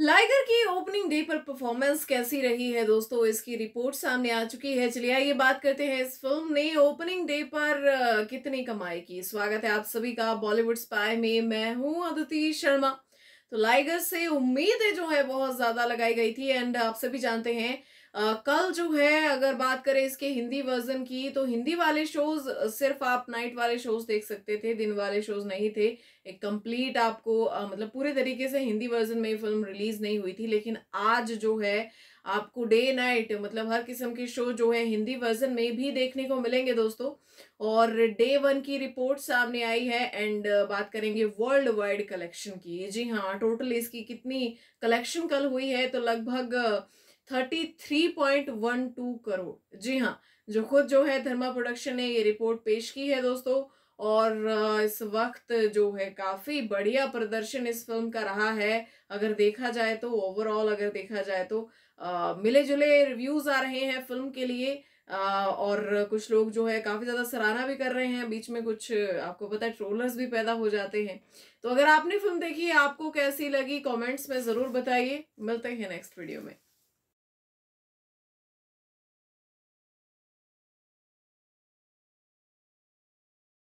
liger की opening day पर performance कैसी रही है दोस्तों इसकी रिपोर्ट सामने आ चुकी है चलिए आइए बात करते हैं इस फिल्म ने ओपनिंग डे पर कितनी कमाई की स्वागत है आप सभी का बॉलीवुड स्पाई में मैं हूं अदिति शर्मा तो लाइगर से उम्मीदें जो है बहुत ज्यादा लगाई गई थी एंड आप सभी जानते हैं आ, कल जो है अगर बात करें इसके हिंदी वर्जन की तो हिंदी वाले शोज सिर्फ आप नाइट वाले शोज देख सकते थे दिन वाले शोज नहीं थे एक कंप्लीट आपको आ, मतलब पूरे तरीके से हिंदी वर्जन में फिल्म रिलीज नहीं हुई थी लेकिन आज जो है आपको डे नाइट मतलब हर किस्म के शो जो है हिंदी वर्जन में भी देखने को मिलेंगे दोस्तों और डे वन की रिपोर्ट सामने आई है एंड बात करेंगे वर्ल्ड वाइड कलेक्शन की जी हाँ टोटल इसकी कितनी कलेक्शन कल हुई है तो लगभग thirty three point one two crore जी हाँ जो खुद जो है धर्मा प्रोडक्शन ने ये रिपोर्ट पेश की है दोस्तों और इस वक्त जो है काफ़ी बढ़िया प्रदर्शन इस फिल्म का रहा है अगर देखा जाए तो ओवरऑल अगर देखा जाए तो आ, मिले जुले रिव्यूज़ आ रहे हैं फिल्म के लिए आ, और कुछ लोग जो है काफ़ी ज़्यादा सराहना भी कर रहे हैं बीच में कुछ आपको पता है ट्रोलर्स भी पैदा हो जाते हैं तो अगर आपने फिल्म देखी है आपको कैसी लगी कॉमेंट्स में ज़रूर बताइए मिलते हैं नेक्स्ट वीडियो में